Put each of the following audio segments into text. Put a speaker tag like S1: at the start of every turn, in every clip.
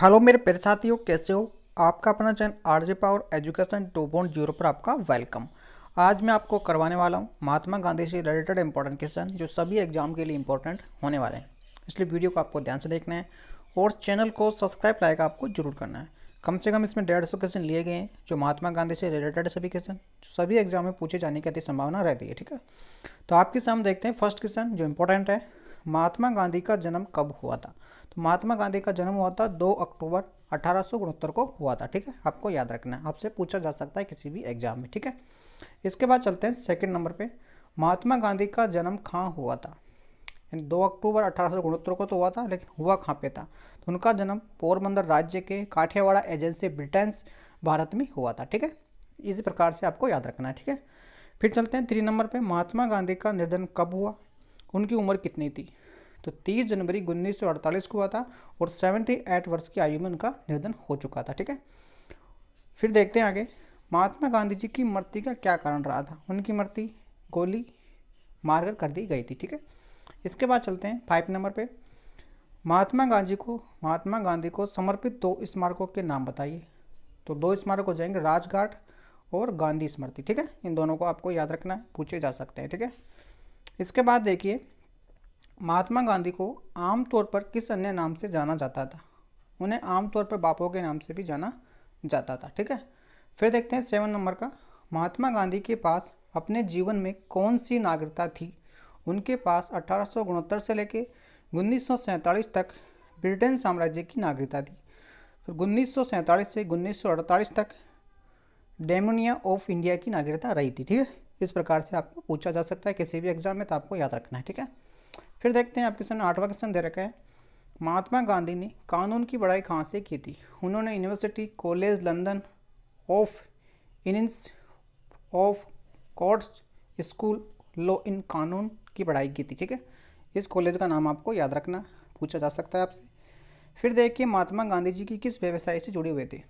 S1: hello मेरे प्यारे साथियों कैसे हो आपका अपना channel RJ power education two point zero पर आपका वेलकम आज मैं आपको करवाने वाला हूं महात्मा गांधी से रिलेटेड इंपॉर्टेंट क्वेश्चन जो सभी एग्जाम के लिए इंपॉर्टेंट होने वाले हैं इसलिए वीडियो को आपको ध्यान से देखना है और चैनल को सब्सक्राइब लाइक आपको जरूर करना है कम से कम इसमें डेढ़ सौ क्वेश्चन लिए गए हैं जो महात्मा गांधी से रिलेटेड सभी क्वेश्चन सभी एग्जाम में पूछे जाने की अति संभावना रहती है ठीक है तो आपके सामने देखते हैं फर्स्ट क्वेश्चन जो इंपॉर्टेंट है महात्मा गांधी का जन्म कब हुआ था तो महात्मा गांधी का जन्म हुआ था दो अक्टूबर अठारह को हुआ था ठीक है आपको याद रखना है आपसे पूछा जा सकता है किसी भी एग्जाम में ठीक है इसके बाद चलते हैं सेकेंड नंबर पर महात्मा गांधी का जन्म कहाँ हुआ था दो अक्टूबर अठारह को तो हुआ था लेकिन हुआ कहाँ पे था तो उनका जन्म पोरबंदर राज्य के काठियावाड़ा एजेंसी ब्रिटेन भारत में हुआ था ठीक है इसी प्रकार से आपको याद रखना है ठीक है फिर चलते हैं तीन नंबर पे महात्मा गांधी का निर्धन कब हुआ उनकी उम्र कितनी थी तो 30 जनवरी उन्नीस को हुआ था और 78 वर्ष की आयु में उनका निधन हो चुका था ठीक है फिर देखते हैं आगे महात्मा गांधी जी की मृत्यु का क्या कारण रहा था उनकी मृत्यु गोली मारकर कर दी गई थी ठीक है इसके बाद चलते हैं फाइव नंबर पर महात्मा गांधी को महात्मा गांधी को समर्पित दो स्मारकों के नाम बताइए तो दो स्मारक हो जाएंगे राजघाट और गांधी स्मृति ठीक है इन दोनों को आपको याद रखना है पूछे जा सकते हैं ठीक है इसके बाद देखिए महात्मा गांधी को आमतौर पर किस अन्य नाम से जाना जाता था उन्हें आमतौर पर बापू के नाम से भी जाना जाता था ठीक है फिर देखते हैं सेवन नंबर का महात्मा गांधी के पास अपने जीवन में कौन सी नागरिकता थी उनके पास अठारह से लेकर उन्नीस तक ब्रिटेन साम्राज्य की नागरिकता थी फिर उन्नीस से उन्नीस तक डेमोनिया ऑफ इंडिया की नागरिकता रही थी ठीक है इस प्रकार से आपको पूछा जा सकता है किसी भी एग्जाम में तो आपको याद रखना है ठीक है फिर देखते हैं आपके सामने आठवां क्वेश्चन दे रखा है महात्मा गांधी ने कानून की पढ़ाई कहाँ से की थी उन्होंने university college London of inn of courts school law इन कानून की पढ़ाई की थी ठीक है इस कॉलेज का नाम आपको याद रखना पूछा जा सकता है आपसे फिर देखिए महात्मा गांधी जी की किस व्यवसाय से जुड़े हुए थे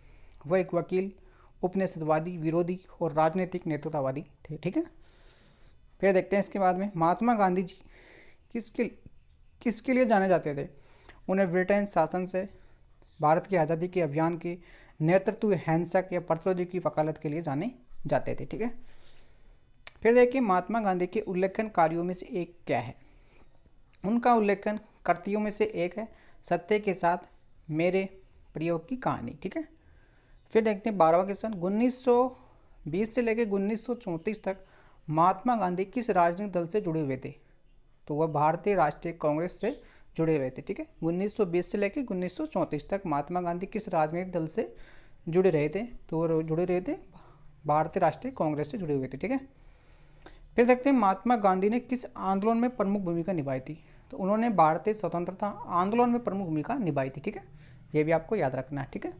S1: वह एक वकील उपनिषदवादी विरोधी और राजनीतिक नेतृत्ववादी थे ठीक है फिर देखते हैं इसके बाद में महात्मा गांधी जी किसके किसके लिए जाने जाते थे उन्हें ब्रिटेन शासन से भारत की आज़ादी के अभियान की नेतृत्व हिंसक या प्रतिरोधी की वकालत के लिए जाने जाते थे ठीक है फिर देखिए महात्मा गांधी के उल्लेखन कार्यों में से एक क्या है उनका उल्लेखन कृतियों में से एक है सत्य के साथ मेरे प्रयोग की कहानी ठीक है फिर देखते हैं बारहवा क्वेश्चन उन्नीस से लेकर उन्नीस तक महात्मा गांधी किस राजनीतिक दल से जुड़े हुए थे तो वह भारतीय राष्ट्रीय कांग्रेस से जुड़े हुए थे ठीक है 1920 से लेकर उन्नीस तक महात्मा गांधी किस राजनीतिक दल से जुड़े रहे थे तो वो जुड़े रहे थे भारतीय राष्ट्रीय कांग्रेस से जुड़े हुए थे ठीक है फिर देखते हैं महात्मा गांधी ने किस आंदोलन में प्रमुख भूमिका निभाई थी तो उन्होंने भारतीय स्वतंत्रता आंदोलन में प्रमुख भूमिका निभाई थी ठीक है ये भी आपको याद रखना है ठीक है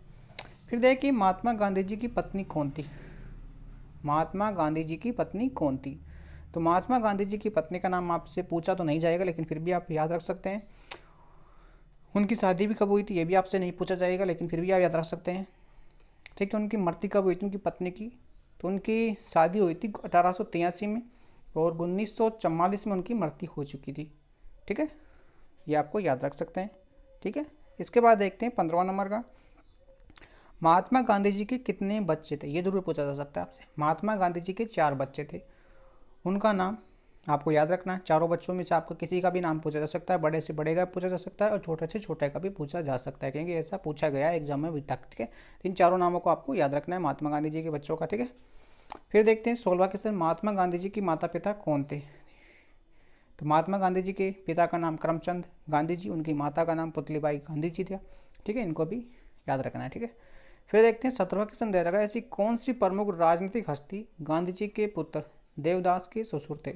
S1: फिर देखिए महात्मा गांधी जी की पत्नी कौन थी महात्मा गांधी जी की पत्नी कौन थी तो महात्मा गांधी जी की पत्नी का नाम आपसे पूछा तो नहीं जाएगा लेकिन फिर भी आप याद रख सकते हैं उनकी शादी भी कब हुई थी ये भी आपसे नहीं पूछा जाएगा लेकिन फिर भी आप याद रख सकते हैं ठीक है उनकी मृत्यु कब हुई थी उनकी पत्नी की तो उनकी शादी हुई थी अठारह में और उन्नीस में उनकी मृत्यु हो चुकी थी ठीक है ये आपको याद रख सकते हैं ठीक है इसके बाद देखते हैं पंद्रवा नंबर का महात्मा गांधी जी के कितने बच्चे थे ये जरूर पूछा जा सकता है आपसे महात्मा गांधी जी के चार बच्चे थे उनका नाम आपको याद रखना है चारों बच्चों में से आपका किसी का भी नाम पूछा जा सकता है बड़े से बड़े का पूछा जा सकता है और छोटे से छोटे का भी पूछा जा सकता है क्योंकि ऐसा पूछा गया है एग्जाम में अभी तक ठीक है इन चारों नामों को आपको याद रखना है महात्मा गांधी जी के बच्चों का ठीक है फिर देखते हैं सोलवा क्वेश्चन महात्मा गांधी जी की माता पिता कौन थे तो महात्मा गांधी जी के पिता का नाम करमचंद गांधी जी उनकी माता का नाम पुतलीबाई गांधी जी थे ठीक है इनको भी याद रखना है ठीक है फिर देखते हैं सत्रवा क्वेश्चन दे रखा है ऐसी कौन सी प्रमुख राजनीतिक हस्ती गांधी जी के पुत्र देवदास के ससुर थे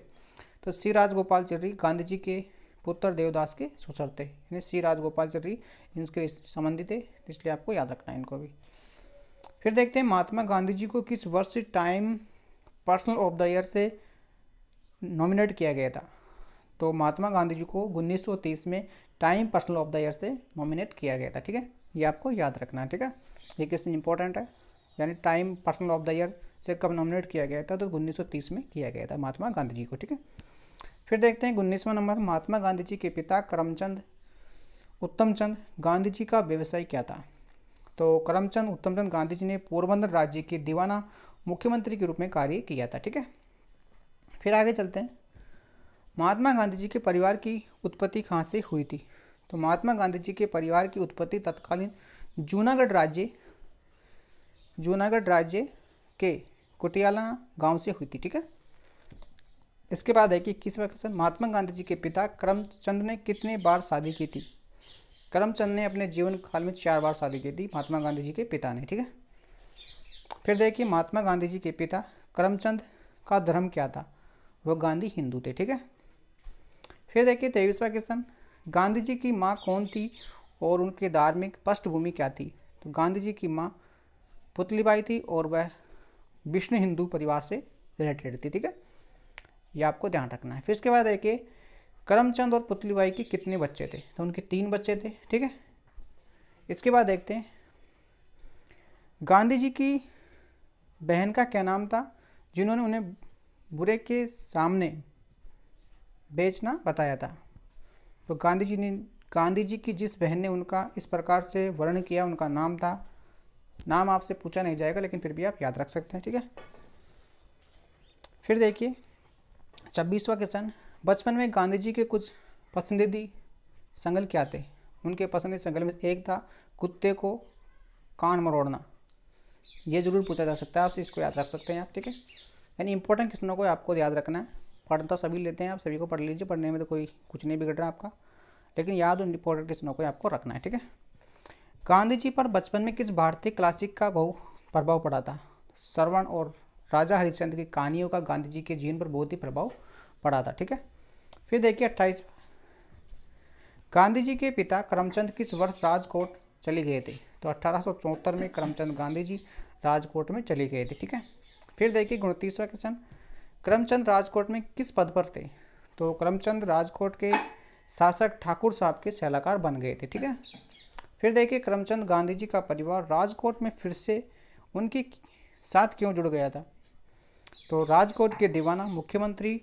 S1: तो सी राजगोपाल चर्री गांधी जी के पुत्र देवदास के ससुर थे यानी सी राजगोपाल चर्री इनके संबंधी थे इसलिए आपको याद रखना है इनको भी फिर देखते हैं महात्मा गांधी जी को किस वर्ष time personal of the year से नॉमिनेट किया गया था तो महात्मा गांधी जी को 1930 में time personal of the year से नॉमिनेट किया गया था ठीक है ये आपको याद रखना है ठीक है ये क्वेश्चन इंपॉर्टेंट है यानी time person of the year से कब नॉमिनेट किया गया था तो उन्नीस में किया गया था महात्मा गांधी जी को ठीक है फिर देखते हैं उन्नीसवा नंबर महात्मा गांधी जी के पिता करमचंद उत्तमचंद गांधी जी का व्यवसाय क्या था तो करमचंद उत्तमचंद गांधी जी ने पोरबंदर राज्य के दीवाना मुख्यमंत्री के रूप में कार्य किया था ठीक है फिर आगे चलते हैं महात्मा गांधी जी के परिवार की उत्पत्ति कहाँ से हुई थी तो महात्मा गांधी जी के परिवार की उत्पत्ति तत्कालीन जूनागढ़ राज्य जूनागढ़ राज्य के कुटियाला गांव से हुई थी ठीक है इसके बाद है कि इक्कीसवा क्वेश्चन महात्मा गांधी जी के पिता करमचंद ने कितने बार शादी की थी करमचंद ने अपने जीवन काल में चार बार शादी की थी महात्मा गांधी जी के पिता ने ठीक है फिर देखिए महात्मा गांधी जी के पिता करमचंद का धर्म क्या था वह गांधी हिंदू थे ठीक है फिर देखिए तेईसवा क्वेश्चन गांधी जी की माँ कौन थी और उनकी धार्मिक पृष्ठभूमि क्या थी तो गांधी जी की माँ पुतली बाई थी और वह विष्णु हिंदू परिवार से रिलेटेड थी ठीक है ये आपको ध्यान रखना है फिर इसके बाद देखिए करमचंद और पुतली बाई के कितने बच्चे थे तो उनके तीन बच्चे थे ठीक है इसके बाद देखते हैं गांधी जी की बहन का क्या नाम था जिन्होंने उन्हें बुरे के सामने बेचना बताया था तो गांधी जी ने गांधी जी की जिस बहन ने उनका इस प्रकार से वर्णन किया उनका नाम था नाम आपसे पूछा नहीं जाएगा लेकिन फिर भी आप याद रख सकते हैं ठीक है फिर देखिए छब्बीसवा क्वेश्चन बचपन में गांधी जी के कुछ पसंदीदी संगल क्या थे उनके पसंदीदा संगल में एक था कुत्ते को कान मरोड़ना ये जरूर पूछा जा सकता है आपसे इसको याद रख सकते हैं आप ठीक है यानी इंपॉर्टेंट क्वेश्चनों को आपको याद रखना है पढ़ता तो सभी लेते हैं आप सभी को पढ़ लीजिए पढ़ने में तो कोई कुछ नहीं बिगड़ रहा आपका लेकिन याद उन इंपॉर्टेंट क्वेश्चनों को आपको रखना है ठीक है गांधी जी पर बचपन में किस भारतीय क्लासिक का बहु प्रभाव पड़ा था श्रवण और राजा हरिश्चंद्र की कहानियों का गांधी जी के जीवन पर बहुत ही प्रभाव पड़ा था ठीक है फिर देखिए अट्ठाईस गांधी जी के पिता करमचंद किस वर्ष राजकोट चले गए थे तो अट्ठारह में करमचंद गांधी जी राजकोट में चले गए थे ठीक है फिर देखिए उनतीसवा क्वेश्चन करमचंद राजकोट में किस पद पर थे तो करमचंद राजकोट के शासक ठाकुर साहब के सलाहकार बन गए थे ठीक है फिर देखिए करमचंद गांधी जी का परिवार राजकोट में फिर से उनके साथ क्यों जुड़ गया था तो राजकोट के दीवाना मुख्यमंत्री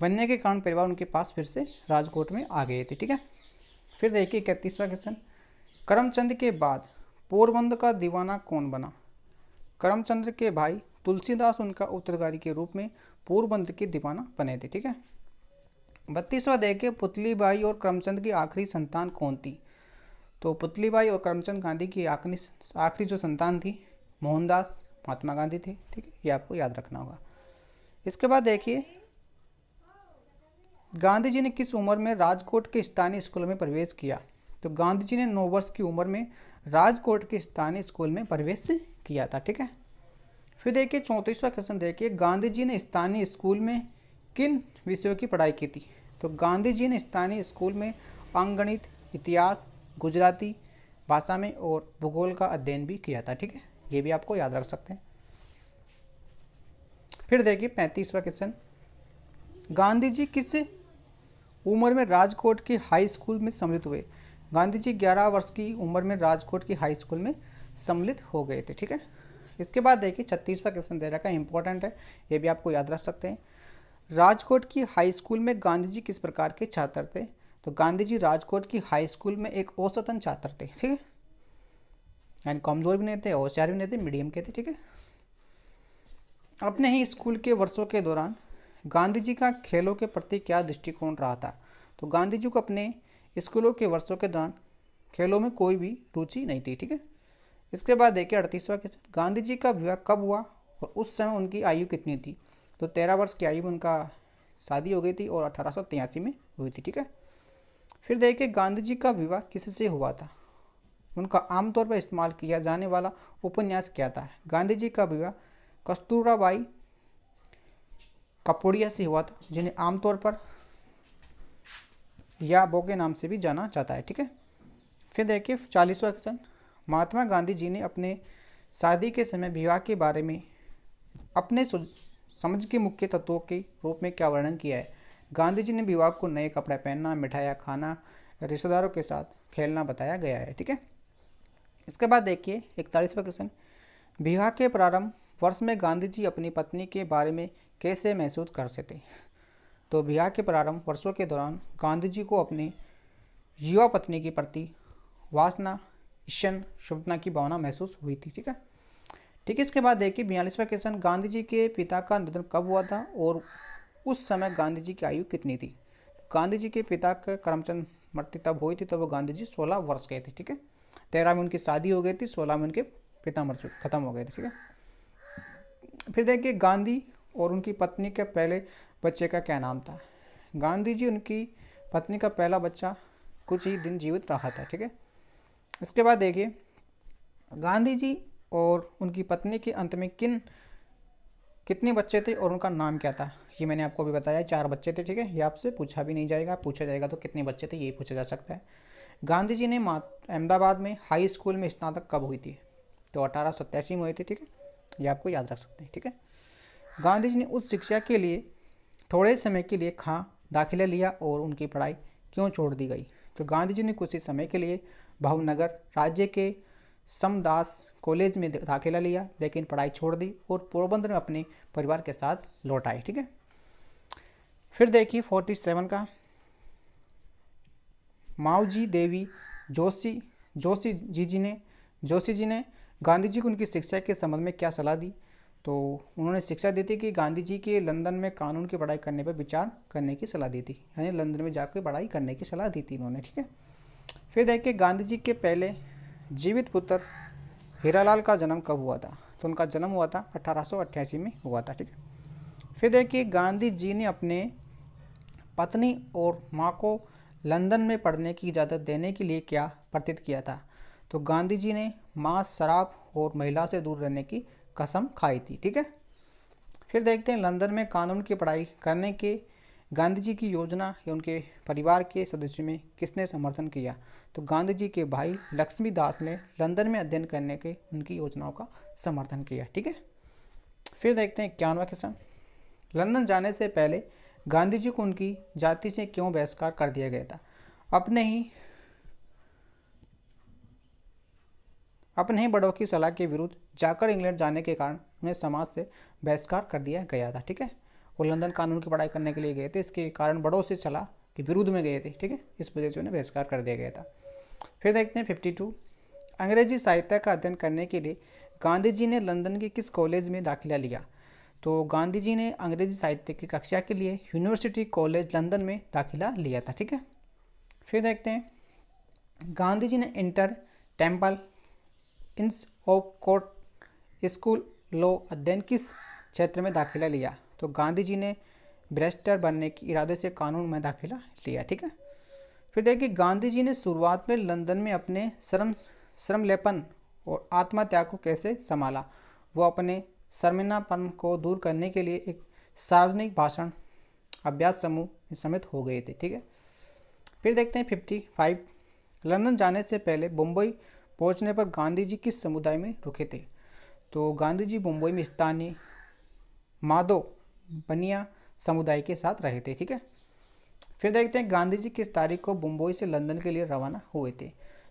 S1: बनने के कारण परिवार उनके पास फिर से राजकोट में आ गए थे ठीक है फिर देखिए इकतीसवा क्वेश्चन करमचंद के बाद पोरबंद का दीवाना कौन बना करमचंद के भाई तुलसीदास उनका उत्तरदारी के रूप में पोरबंद के दीवाना बने थे ठीक है बत्तीसवा देखिए पुतली बाई और करमचंद की आखिरी संतान कौन थी तो पुतली बाई और करमचंद गांधी की आखिरी आखिरी जो संतान थी मोहनदास महात्मा गांधी थे ठीक है ये आपको याद रखना होगा इसके बाद देखिए गांधी जी ने किस उम्र में राजकोट के स्थानीय स्कूल में प्रवेश किया तो गांधी जी ने नौ वर्ष की उम्र में राजकोट के स्थानीय स्कूल में प्रवेश किया था ठीक है फिर देखिए चौंतीसवा क्वेश्चन देखिए गांधी जी ने स्थानीय स्कूल में किन विषयों की पढ़ाई की थी तो गांधी जी ने स्थानीय स्कूल में अंगणित इतिहास गुजराती भाषा में और भूगोल का अध्ययन भी किया था ठीक है ये भी आपको याद रख सकते हैं फिर देखिए पैंतीसवा क्वेश्चन गांधी जी किस उम्र में राजकोट के हाई स्कूल में सम्मिलित हुए गांधी जी 11 वर्ष की उम्र में राजकोट की हाई स्कूल में सम्मिलित हो गए थे ठीक है इसके बाद देखिए छत्तीसवा क्वेश्चन दे रखा है इंपॉर्टेंट है ये भी आपको याद रख सकते हैं राजकोट की हाई स्कूल में गांधी जी किस प्रकार के छात्र थे तो गांधी जी राजकोट की हाई स्कूल में एक औसतन छात्र थे ठीक है यानी कमज़ोर भी नहीं थे होशियार भी नहीं थे मीडियम के थे ठीक है अपने ही स्कूल के वर्षों के दौरान गांधी जी का खेलों के प्रति क्या दृष्टिकोण रहा था तो गांधी जी को अपने स्कूलों के वर्षों के दौरान खेलों में कोई भी रुचि नहीं थी ठीक है इसके बाद देखिए अड़तीसवा क्वेश्चन गांधी जी का विवाह कब हुआ और उस समय उनकी आयु कितनी थी तो तेरह वर्ष की आयु में उनका शादी हो गई थी और अठारह में हुई थी ठीक है फिर देखिए गांधी जी का विवाह किससे हुआ था उनका आमतौर पर इस्तेमाल किया जाने वाला उपन्यास क्या था गांधी जी का विवाह कस्तूराबाई कपोड़िया से हुआ था जिन्हें आमतौर पर या बो के नाम से भी जाना जाता है ठीक है फिर देखिए चालीसवा क्वेश्चन महात्मा गांधी जी ने अपने शादी के समय विवाह के बारे में अपने समझ के मुख्य तत्वों के रूप में क्या वर्णन किया है गांधी जी ने विवाह को नए कपड़े पहनना मिठाइयाँ खाना रिश्तेदारों के साथ खेलना बताया गया है ठीक है इसके बाद देखिए इकतालीसवा क्वेश्चन विवाह के प्रारंभ वर्ष में गांधी जी अपनी पत्नी के बारे में कैसे महसूस कर सकते तो बिहार के प्रारंभ वर्षों के दौरान गांधी जी को अपनी युवा पत्नी के प्रति वासना ईशन शुभना की भावना महसूस हुई थी ठीक है ठीक है इसके बाद देखिए बयालीसवा क्वेश्चन गांधी जी के पिता का निधन कब हुआ था और उस समय गांधी जी की आयु कितनी थी गांधी जी के पिता के करमचंद मृत्यु तब हुई थी तब वो गांधी जी सोलह वर्ष गए थे ठीक है तेरह में उनकी शादी हो गई थी सोलह में उनके पिता मर चुके खत्म हो गए थे ठीक है फिर देखिए गांधी और उनकी पत्नी के पहले बच्चे का क्या नाम था गांधी जी उनकी पत्नी का पहला बच्चा कुछ ही दिन जीवित रहा था ठीक है इसके बाद देखिए गांधी जी और उनकी पत्नी के अंत में किन कितने बच्चे थे और उनका नाम क्या था ये मैंने आपको अभी बताया चार बच्चे थे ठीक है ये आपसे पूछा भी नहीं जाएगा पूछा जाएगा तो कितने बच्चे थे ये पूछा जा सकता है गांधी जी ने अहमदाबाद में हाई स्कूल में स्नातक कब हुई थी तो अठारह में हुई थी ठीक है ये आपको याद रख सकते हैं ठीक है गांधी जी ने उच्च शिक्षा के लिए थोड़े समय के लिए खां दाखिला लिया और उनकी पढ़ाई क्यों छोड़ दी गई तो गांधी जी ने कुछ ही समय के लिए भावनगर राज्य के समदास कॉलेज में दाखिला लिया लेकिन पढ़ाई छोड़ दी और पोरबंदर में अपने परिवार के साथ लौट आए ठीक है फिर देखिए फोर्टी सेवन का माऊजी देवी जोशी जोशी जी जी ने जोशी जी ने गांधी जी को उनकी शिक्षा के संबंध में क्या सलाह दी तो उन्होंने शिक्षा दी थी कि गांधी जी के लंदन में कानून की पढ़ाई करने पर विचार करने की सलाह दी थी यानी लंदन में जाकर पढ़ाई करने की सलाह दी थी उन्होंने ठीक है फिर देखिए गांधी जी के पहले जीवित पुत्र हीरालाल का जन्म कब हुआ था तो उनका जन्म हुआ था अठारह में हुआ था ठीक है फिर देखिए गांधी जी ने अपने पत्नी और माँ को लंदन में पढ़ने की इजाज़त देने के लिए क्या प्रतीत किया था तो गांधी जी ने माँ शराब और महिला से दूर रहने की कसम खाई थी ठीक है फिर देखते हैं लंदन में कानून की पढ़ाई करने के गांधी जी की योजना या उनके परिवार के सदस्यों में किसने समर्थन किया तो गांधी जी के भाई लक्ष्मी दास ने लंदन में अध्ययन करने के उनकी योजनाओं का समर्थन किया ठीक है फिर देखते हैं इक्यानवा क्वेश्चन लंदन जाने से पहले गांधी जी को उनकी जाति से क्यों बहिष्कार कर दिया गया था अपने ही अपने ही बड़ों की सलाह के विरुद्ध जाकर इंग्लैंड जाने के कारण उन्हें समाज से बहिष्कार कर दिया गया था ठीक है वो लंदन कानून की पढ़ाई करने के लिए गए थे इसके कारण बड़ों से सलाह के विरुद्ध में गए थे ठीक है इस वजह से उन्हें बहिष्कार कर दिया गया था फिर देखते हैं फिफ्टी टू अंग्रेजी साहित्य का अध्ययन करने के लिए गांधी जी ने लंदन के किस कॉलेज में दाखिला लिया तो गांधी जी ने अंग्रेजी साहित्य की कक्षा के लिए यूनिवर्सिटी कॉलेज लंदन में दाखिला लिया था ठीक है फिर देखते हैं गांधी जी ने inter temple inns of court school law अध्ययन किस क्षेत्र में दाखिला लिया तो गांधी जी ने ब्रेस्टर बनने के इरादे से कानून में दाखिला लिया ठीक है फिर देखिए गांधी जी ने शुरुआत में लंदन में अपने श्रम श्रमलेपन और आत्मत्याग को कैसे संभाला वो अपने शर्मिनापन को दूर करने के लिए एक सार्वजनिक भाषण अभ्यास समूह में हो गए थे ठीक है फिर देखते हैं फिफ्टी फाइव लंदन जाने से पहले मुंबई पहुंचने पर गांधी जी किस समुदाय में रुके थे तो गांधी जी मुंबई में स्थानीय माधो बनिया समुदाय के साथ रहे थे ठीक है फिर देखते हैं गांधी जी किस तारीख को मुंबई से लंदन के लिए रवाना हुए थे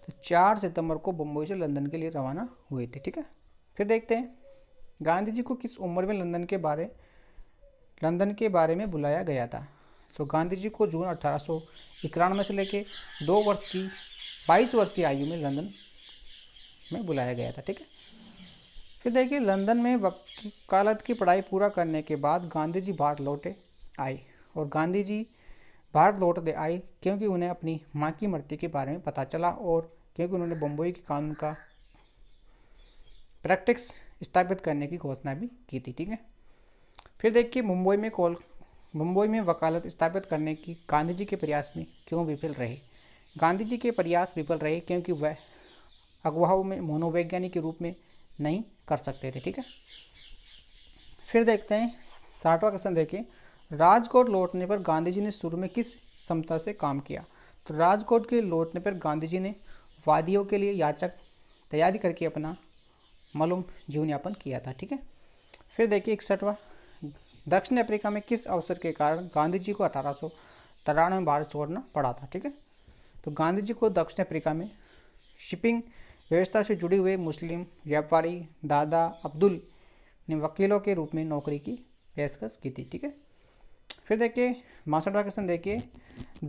S1: तो चार सितंबर को मुंबई से लंदन के लिए रवाना हुए थे ठीक है फिर देखते हैं गांधी जी को किस उम्र में लंदन के बारे लंदन के बारे में बुलाया गया था तो गांधी जी को जून अठारह में से लेके दो वर्ष की बाईस वर्ष की आयु में लंदन में बुलाया गया था ठीक है फिर देखिए लंदन में वकालत की पढ़ाई पूरा करने के बाद गांधी जी भारत लौटे आए और गांधी जी भारत लौटते आए क्योंकि उन्हें अपनी माँ की मृत्यु के बारे में पता चला और क्योंकि उन्होंने बम्बई के कानून का प्रैक्टिस स्थापित करने की घोषणा भी की थी ठीक है फिर देखिए मुंबई में कोल मुंबई में वकालत स्थापित करने की गांधी जी के प्रयास में क्यों विफल रहे गांधी जी के प्रयास विफल रहे क्योंकि वह अगुवाओं में मनोवैज्ञानिक के रूप में नहीं कर सकते थे ठीक है फिर देखते हैं साठवा क्वेश्चन देखिए राजकोट लौटने पर गांधी जी ने शुरू में किस क्षमता से काम किया तो राजकोट के लौटने पर गांधी जी ने वादियों के लिए याचक तैयारी करके अपना मालूम जीवन यापन किया था ठीक है फिर देखिए इकसठवा दक्षिण अफ्रीका में किस अवसर के कारण गांधी जी को अठारह सौ तिरानवे भारत छोड़ना पड़ा था ठीक है तो गांधी जी को दक्षिण अफ्रीका में शिपिंग व्यवस्था से जुड़े हुए मुस्लिम व्यापारी दादा अब्दुल ने वकीलों के रूप में नौकरी की पेशकश की थी ठीक है फिर देखिए मास्टर क्वेश्चन देखिए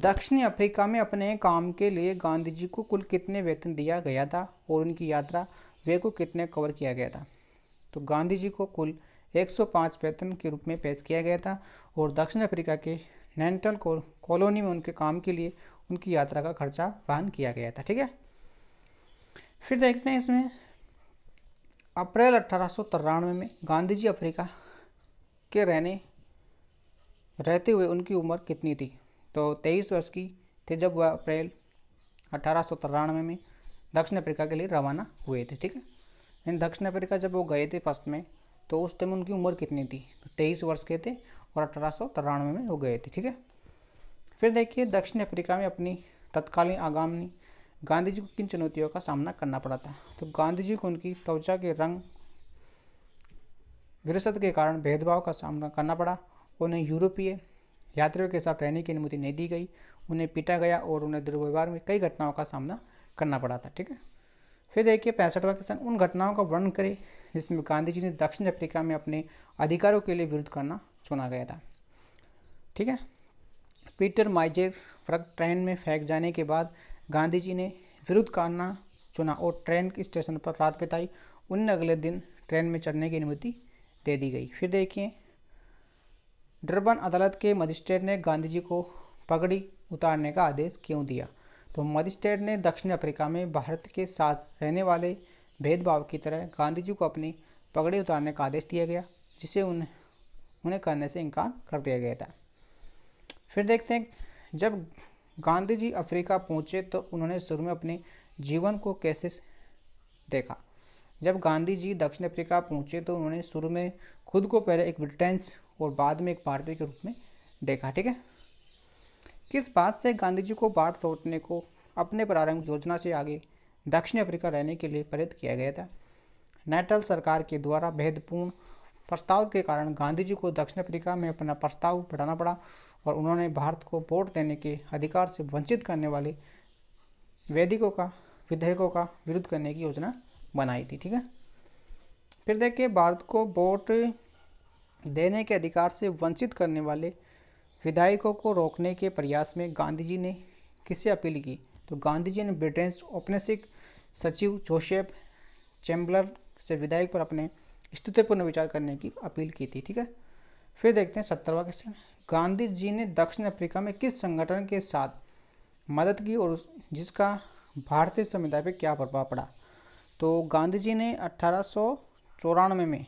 S1: दक्षिण अफ्रीका में अपने काम के लिए गांधी जी को कुल कितने वेतन दिया गया था और उनकी यात्रा वे को कितने कवर किया गया था तो गांधी जी को कुल 105 वेतन के रूप में पेश किया गया था और दक्षिण अफ्रीका के नैंटल को कॉलोनी में उनके काम के लिए उनकी यात्रा का खर्चा वहन किया गया था ठीक है फिर देखते हैं इसमें अप्रैल अट्ठारह में गांधी जी अफ्रीका के रहने रहते हुए उनकी उम्र कितनी थी तो 23 वर्ष की थे जब वह अप्रैल अठारह में दक्षिण अफ्रीका के लिए रवाना हुए थे ठीक है लेकिन दक्षिण अफ्रीका जब वो गए थे फर्स्ट में तो उस टाइम उनकी उम्र कितनी थी तो तेईस वर्ष के थे और अठारह में वो गए थे ठीक है फिर देखिए दक्षिण अफ्रीका में अपनी तत्कालीन आगामी गांधी जी को किन चुनौतियों का सामना करना पड़ा था तो गांधी जी को उनकी त्वचा के रंग विरासत के कारण भेदभाव का सामना करना पड़ा उन्हें यूरोपीय यात्रियों के साथ रहने की अनुमति नहीं दी गई उन्हें पीटा गया और उन्हें दुर्व्यवहार में कई घटनाओं का सामना करना पड़ा था ठीक है फिर देखिए पैंसठवा क्वेश्चन उन घटनाओं का वर्णन करें जिसमें गांधी जी ने दक्षिण अफ्रीका में अपने अधिकारों के लिए विरुद्ध करना चुना गया था ठीक है पीटर माइजे फ्रक ट्रेन में फेंक जाने के बाद गांधी जी ने विरुद्ध करना चुना और ट्रेन के स्टेशन पर रात बिताई उन्हें अगले दिन ट्रेन में चढ़ने की अनुमति दे दी गई फिर देखिए डरबन अदालत के मजिस्ट्रेट ने गांधी जी को पगड़ी उतारने का आदेश क्यों दिया तो मजिस्ट्रेट ने दक्षिण अफ्रीका में भारत के साथ रहने वाले भेदभाव की तरह गांधी जी को अपनी पगड़ी उतारने का आदेश दिया गया जिसे उन्हें उन्हें करने से इनकार कर दिया गया था फिर देखते हैं जब गांधी जी अफ्रीका पहुंचे तो उन्होंने शुरू में अपने जीवन को कैसे देखा जब गांधी जी दक्षिण अफ्रीका पहुंचे तो उन्होंने शुरू में खुद को पहले एक ब्रिटेन और बाद में एक भारतीय के रूप में देखा ठीक है किस बात से गांधी जी को बाढ़ लौटने को अपने प्रारंभ योजना से आगे दक्षिण अफ्रीका रहने के लिए प्रेरित किया गया था नेटल सरकार के द्वारा भेदपूर्ण प्रस्ताव के कारण गांधी जी को दक्षिण अफ्रीका में अपना प्रस्ताव बढ़ाना पड़ा और उन्होंने भारत को वोट देने के अधिकार से वंचित करने वाले वैदिकों का विधेयकों का विरोध करने की योजना बनाई थी ठीक है फिर देखिए भारत को वोट देने के अधिकार से वंचित करने वाले विधायकों को रोकने के प्रयास में गांधी जी ने किसे अपील की तो गांधी जी ने ब्रिटेन औपनिवेशिक सचिव जोसेफ चैम्बलर से विधायक पर अपने स्तुतिपूर्ण विचार करने की अपील की थी ठीक है फिर देखते हैं सत्तरवा क्वेश्चन गांधी जी ने दक्षिण अफ्रीका में किस संगठन के साथ मदद की और जिसका भारतीय समुदाय पर क्या प्रभाव पड़ा तो गांधी जी ने अठारह में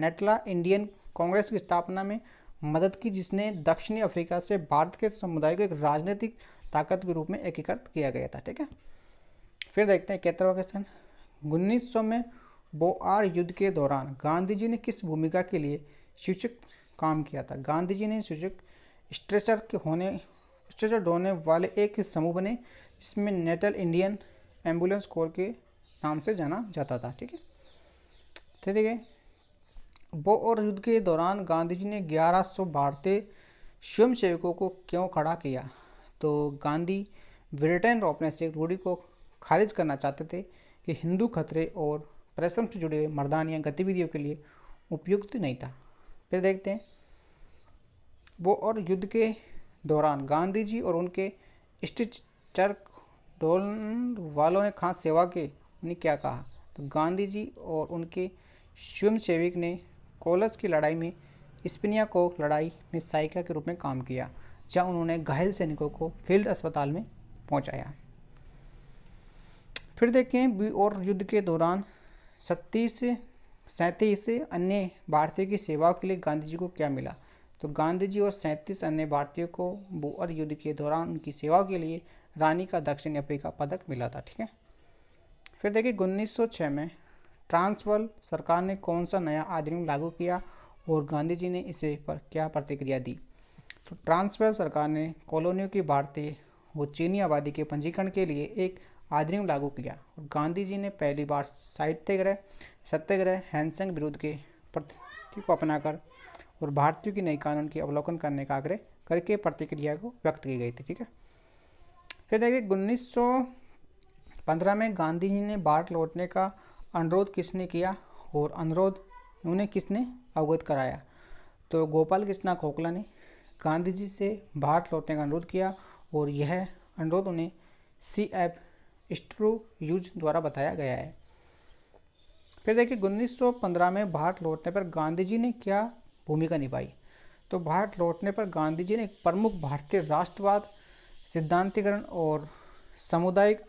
S1: नेटला इंडियन कांग्रेस की स्थापना में मदद की जिसने दक्षिणी अफ्रीका से भारत के समुदाय को एक राजनीतिक ताकत के रूप में एकीकृत किया गया था ठीक है फिर देखते हैं कैतरवा क्वेश्चन उन्नीस में बोआर युद्ध के दौरान गांधी जी ने किस भूमिका के लिए सूचक काम किया था गांधी जी ने सूचक स्ट्रेचर के होने स्ट्रेचर ढोने वाले एक समूह बने जिसमें नेटल इंडियन एम्बुलेंस कोर के नाम से जाना जाता था ठीक है ठीक तो है बोअर युद्ध के दौरान गांधी जी ने 1100 भारतीय स्वयंसेवकों को क्यों खड़ा किया तो गांधी ब्रिटेन अपने से रूढ़ी को खारिज करना चाहते थे कि हिंदू खतरे और परिश्रम से जुड़े हुए या गतिविधियों के लिए उपयुक्त नहीं था फिर देखते हैं वो और युद्ध के दौरान गांधी जी और उनके स्टिच चर्क डोलन वालों ने खास सेवा के उन्हें क्या कहा तो गांधी जी और उनके स्वयंसेविक ने कोलस की लड़ाई में स्पिनिया को लड़ाई में सहायिका के रूप में काम किया जहां उन्होंने घायल सैनिकों को फील्ड अस्पताल में पहुंचाया फिर देखें बी और युद्ध के दौरान सत्तीस सैंतीस अन्य भारतीयों की सेवाओं के लिए गांधी जी को क्या मिला तो गांधी जी और सैंतीस अन्य भारतीयों को बोअर युद्ध के दौरान उनकी सेवाओं के लिए रानी का दक्षिण अफ्रीका पदक मिला था ठीक है फिर देखिए उन्नीस में ट्रांसवल सरकार ने कौन सा नया अधिनियम लागू किया और गांधी जी ने इसे पर क्या प्रतिक्रिया दी तो ट्रांसवल सरकार ने कॉलोनियों की भारतीय वो चीनी आबादी के पंजीकरण के लिए एक अधिनियम लागू किया और गांधी जी ने पहली बार साहित्यग्रह सत्याग्रह हैंसंग विरोध के प्रति को अपनाकर और भारतीयों की नई कानून की अवलोकन करने का आग्रह करके प्रतिक्रिया को व्यक्त की गई थी ठीक है फिर देखिए उन्नीस पंद्रह में गांधी जी ने भारत लौटने का अनुरोध किसने किया और अनुरोध उन्हें किसने अवगत कराया तो गोपाल कृष्णा खोखला ने गांधी जी से भारत लौटने का अनुरोध किया और यह अनुरोध उन्हें सी एफ स्ट्रू यूज द्वारा बताया गया है फिर देखिए 1915 में भारत लौटने पर गांधी जी ने क्या भूमिका निभाई तो भारत लौटने पर गांधी जी ने एक प्रमुख भारतीय राष्ट्रवाद सिद्धांतिकरण और सामुदायिक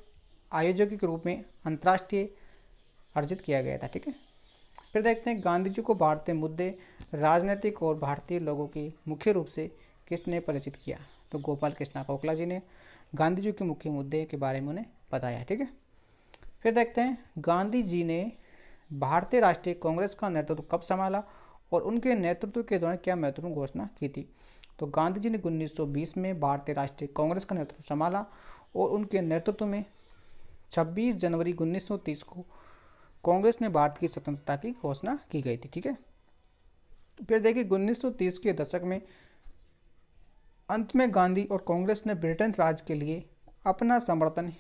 S1: आयोजक के रूप में अंतर्राष्ट्रीय अर्जित किया गया था ठीक है फिर देखते हैं गांधी जी को भारतीय मुद्दे राजनीतिक और भारतीय लोगों की मुख्य रूप से किसने परिचित किया तो गोपाल कृष्णा कोकला जी ने गांधी जी के मुख्य मुद्दे के बारे में उन्हें बताया ठीक है फिर देखते हैं गांधी जी ने भारतीय राष्ट्रीय कांग्रेस का नेतृत्व कब संभाला और उनके नेतृत्व के दौरान क्या महत्वपूर्ण घोषणा की थी तो गांधी जी ने 1920 में भारतीय राष्ट्रीय कांग्रेस का नेतृत्व संभाला और उनके नेतृत्व में 26 जनवरी 1930 को कांग्रेस ने भारत की स्वतंत्रता की घोषणा की गई थी ठीक है फिर देखिए उन्नीस सौ तीस के दशक में अंत में गांधी और कांग्रेस ने ब्रिटेन राज के लिए अपना समर्थन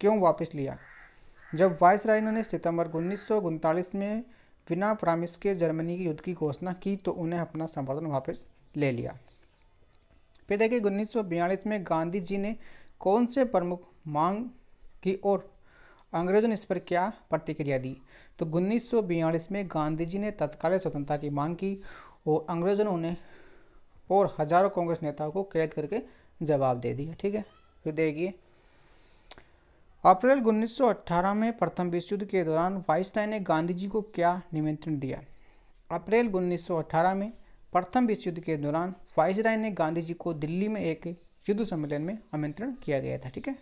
S1: क्यों वापस लिया जब वाइस ने सितंबर उन्नीस में बिना प्रामिस के जर्मनी के युद्ध की घोषणा की तो उन्हें अपना समर्थन वापस ले लिया फिर देखिए उन्नीस में गांधी जी ने कौन से प्रमुख मांग की ओर अंग्रेजों ने इस पर क्या प्रतिक्रिया दी तो उन्नीस में गांधी जी ने तत्कालीन स्वतंत्रता की मांग की और अंग्रेजों ने उन्हें और हजारों कांग्रेस नेताओं को कैद करके जवाब दे दिया ठीक है फिर देखिए अप्रैल 1918 में प्रथम विश्व युद्ध के दौरान वाइसराय ने गांधी जी को क्या निमंत्रण दिया अप्रैल 1918 में प्रथम विश्व युद्ध के दौरान वाइसराय ने गांधी जी को दिल्ली में एक युद्ध सम्मेलन में आमंत्रण किया गया था ठीक है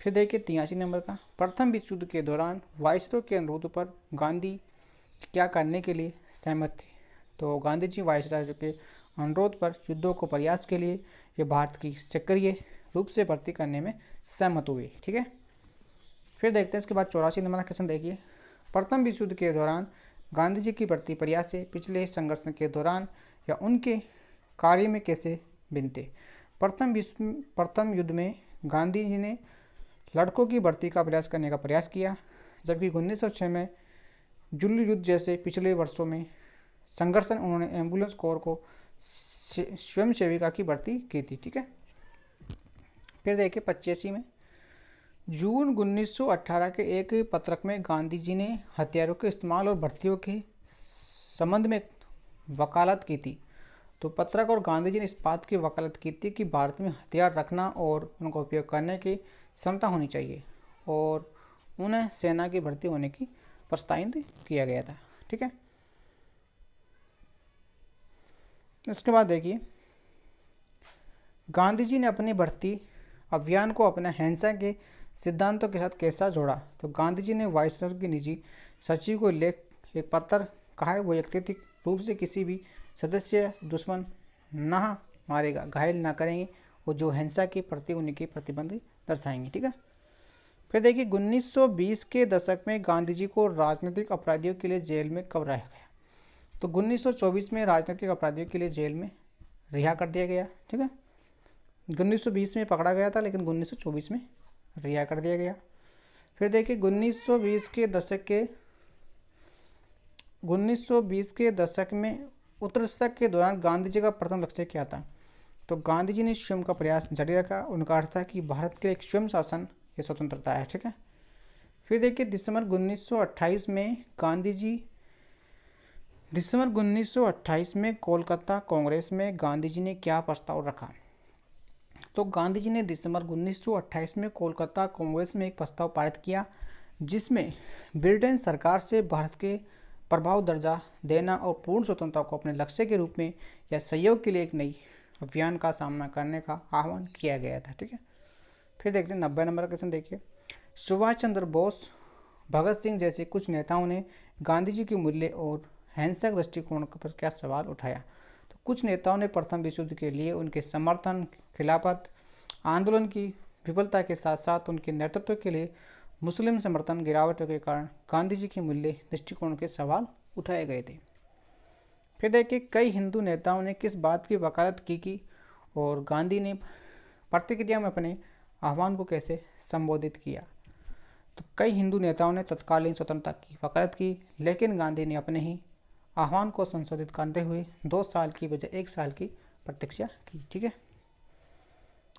S1: फिर देखिए तिरासी नंबर का प्रथम विश्व युद्ध के दौरान वायसरो के अनुरोध पर गांधी क्या करने के लिए सहमत थे तो गांधी जी वायसराय के अनुरोध पर युद्धों को प्रयास के लिए ये भारत की सक्रिय रूप से भर्ती करने में सहमत हुए ठीक है फिर देखते हैं इसके बाद चौरासी नंबर का क्वेश्चन देखिए प्रथम विश्व युद्ध के दौरान गांधी जी की भर्ती प्रयास से पिछले संघर्ष के दौरान या उनके कार्य में कैसे बिनते प्रथम विश्व प्रथम युद्ध में गांधी जी ने लड़कों की भर्ती का प्रयास करने का प्रयास किया जबकि उन्नीस में जुल युद्ध जैसे पिछले वर्षों में संघर्षण उन्होंने एम्बुलेंस कोर को स्वयं सेविका की भर्ती की थी ठीक है फिर देखिए पच्चीसी में जून 1918 के एक पत्रक में गांधी जी ने हथियारों के इस्तेमाल और भर्तियों के संबंध में वकालत की थी तो पत्रक और गांधी जी ने इस बात की वकालत की थी कि भारत में हथियार रखना और उनका उपयोग करने के क्षमता होनी चाहिए और उन्हें सेना की भर्ती होने की प्रस्तावित किया गया था ठीक है इसके बाद देखिए गांधी जी ने अपनी भर्ती अभियान को अपने हिंसा के सिद्धांतों के साथ कैसा जोड़ा तो गांधी जी ने वाइसरॉय के निजी सचिव को लेख एक पत्र कहा है वो व्यक्तिगत रूप से किसी भी सदस्य दुश्मन ना मारेगा घायल ना करेंगे और जो हिंसा के प्रति उनकी प्रतिबंध दर्शाएंगे ठीक है फिर देखिए 1920 के दशक में गांधी जी को राजनीतिक अपराधियों के लिए जेल में कब रहा गया तो 1924 में राजनीतिक अपराधियों के लिए जेल में रिहा कर दिया गया ठीक है 1920 में पकड़ा गया था लेकिन 1924 में रिहा कर दिया गया फिर देखिए 1920 के दशक के 1920 के दशक में उत्तर के दौरान गांधी जी का प्रथम लक्ष्य क्या था तो गांधी जी ने स्वयं का प्रयास जारी रखा उनका अर्थ था कि भारत के लिए एक स्वयं शासन या स्वतंत्रता है ठीक है फिर देखिए दिसंबर 1928 में गांधी जी दिसंबर 1928 में कोलकाता कांग्रेस में गांधी जी ने क्या प्रस्ताव रखा तो गांधी जी ने दिसंबर 1928 में कोलकाता कांग्रेस में एक प्रस्ताव पारित किया जिसमें ब्रिटेन सरकार से भारत के प्रभाव दर्जा देना और पूर्ण स्वतंत्रता को अपने लक्ष्य के रूप में या सहयोग के लिए एक नई अभियान का सामना करने का आह्वान किया गया था ठीक है फिर देखते हैं नब्बे नंबर क्वेश्चन देखिए सुभाष चंद्र बोस भगत सिंह जैसे कुछ नेताओं ने गांधी जी के मूल्य और हिंसक दृष्टिकोण पर क्या सवाल उठाया तो कुछ नेताओं ने प्रथम विश्व युद्ध के लिए उनके समर्थन खिलाफत आंदोलन की विफलता के साथ साथ उनके नेतृत्व के लिए मुस्लिम समर्थन गिरावटों के कारण गांधी जी के मूल्य दृष्टिकोण के सवाल उठाए गए थे फिर देखिए कई हिंदू नेताओं ने किस बात की वकालत की कि और गांधी ने प्रतिक्रिया में अपने आह्वान को कैसे संबोधित किया तो कई हिंदू नेताओं ने तत्कालीन स्वतंत्रता की वकालत की लेकिन गांधी ने अपने ही आह्वान को संशोधित करते हुए दो साल की बजाय एक साल की प्रतीक्षा की ठीक है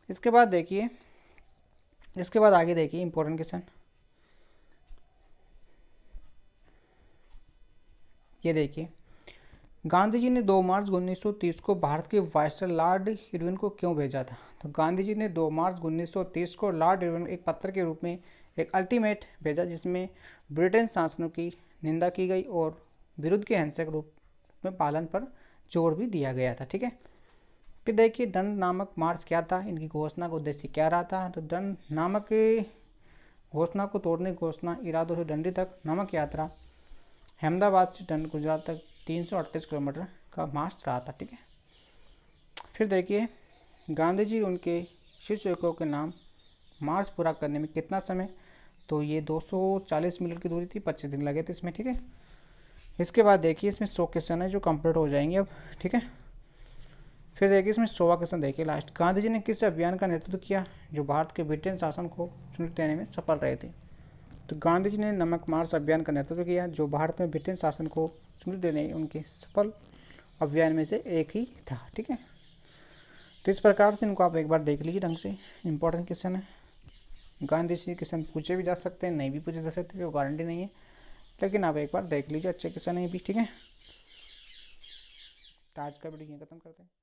S1: इसके बाद देखिए इसके बाद आगे देखिए इंपॉर्टेंट क्वेश्चन ये देखिए गांधी जी ने 2 मार्च 1930 को भारत के वाइस लॉर्ड इरविन को क्यों भेजा था तो गांधी जी ने 2 मार्च 1930 को लॉर्ड इरविन को एक पत्र के रूप में एक अल्टीमेट भेजा जिसमें ब्रिटेन शासनों की निंदा की गई और विरुद्ध के हिंसक रूप में पालन पर जोर भी दिया गया था ठीक है फिर देखिए दंड नामक मार्च क्या था इनकी घोषणा का उद्देश्य क्या रहा था तो दंड नामक घोषणा को तोड़ने की घोषणा इरादों से डंडी तक नामक यात्रा अहमदाबाद से दंड गुजरात तक तीन किलोमीटर का मार्च रहा था ठीक है फिर देखिए गांधी जी उनके शिष्यों के नाम मार्च पूरा करने में कितना समय तो ये 240 मीटर की दूरी थी 25 दिन लगे थे इसमें ठीक है इसके बाद देखिए इसमें सौ क्वेश्चन है जो कंप्लीट हो जाएंगे अब ठीक है फिर देखिए इसमें सोवा क्वेश्चन देखिए लास्ट गांधी जी ने किस अभियान का नेतृत्व किया जो भारत के ब्रिटेन शासन को चुनौती देने में सफल रहे थे तो गांधी जी ने नमक मार्च अभियान का नेतृत्व किया जो भारत में ब्रिटेन शासन को स्मृति ने उनके सफल अभियान में से एक ही था ठीक है तो इस प्रकार से इनको आप एक बार देख लीजिए ढंग से इंपॉर्टेंट क्वेश्चन है गांधी जी क्वेश्चन पूछे भी जा सकते हैं नहीं भी पूछे जा सकते वो गारंटी नहीं है लेकिन आप एक बार देख लीजिए अच्छे क्वेश्चन है भी ठीक है तो आज का वीडियो खत्म करते हैं